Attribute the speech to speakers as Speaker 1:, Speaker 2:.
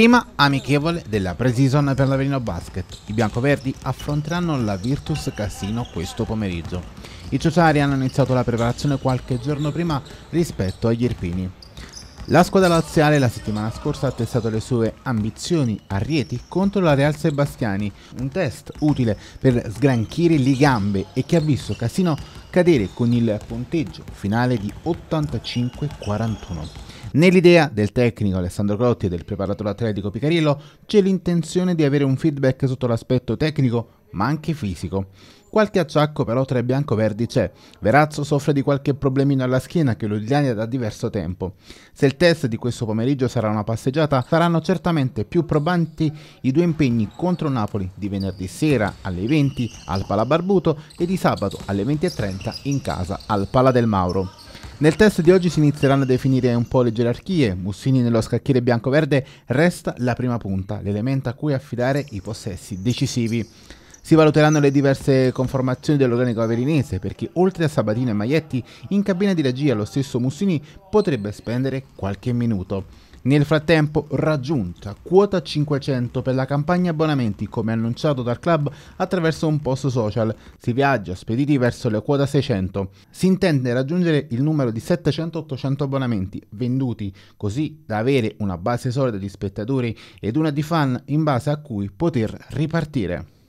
Speaker 1: Prima amichevole della pre-season per l'Averino Basket. I biancoverdi affronteranno la Virtus Cassino questo pomeriggio. I ciociari hanno iniziato la preparazione qualche giorno prima rispetto agli irpini. La squadra laziale la settimana scorsa ha testato le sue ambizioni a Rieti contro la Real Sebastiani, un test utile per sgranchire le gambe e che ha visto Casino cadere con il punteggio finale di 85-41. Nell'idea del tecnico Alessandro Crotti e del preparatore atletico Picariello c'è l'intenzione di avere un feedback sotto l'aspetto tecnico ma anche fisico. Qualche acciacco però tra i bianco-verdi c'è. Verazzo soffre di qualche problemino alla schiena che lo illiania da diverso tempo. Se il test di questo pomeriggio sarà una passeggiata, saranno certamente più probanti i due impegni contro Napoli di venerdì sera alle 20 al Pala Barbuto e di sabato alle 20.30 in casa al Pala del Mauro. Nel test di oggi si inizieranno a definire un po' le gerarchie. Mussini nello scacchiere bianco-verde resta la prima punta, l'elemento a cui affidare i possessi decisivi. Si valuteranno le diverse conformazioni dell'organico averinese perché oltre a Sabatino e Maietti in cabina di regia lo stesso Mussini potrebbe spendere qualche minuto. Nel frattempo, raggiunta quota 500 per la campagna abbonamenti come annunciato dal club attraverso un post social, si viaggia spediti verso la quota 600. Si intende raggiungere il numero di 700-800 abbonamenti venduti, così da avere una base solida di spettatori ed una di fan in base a cui poter ripartire.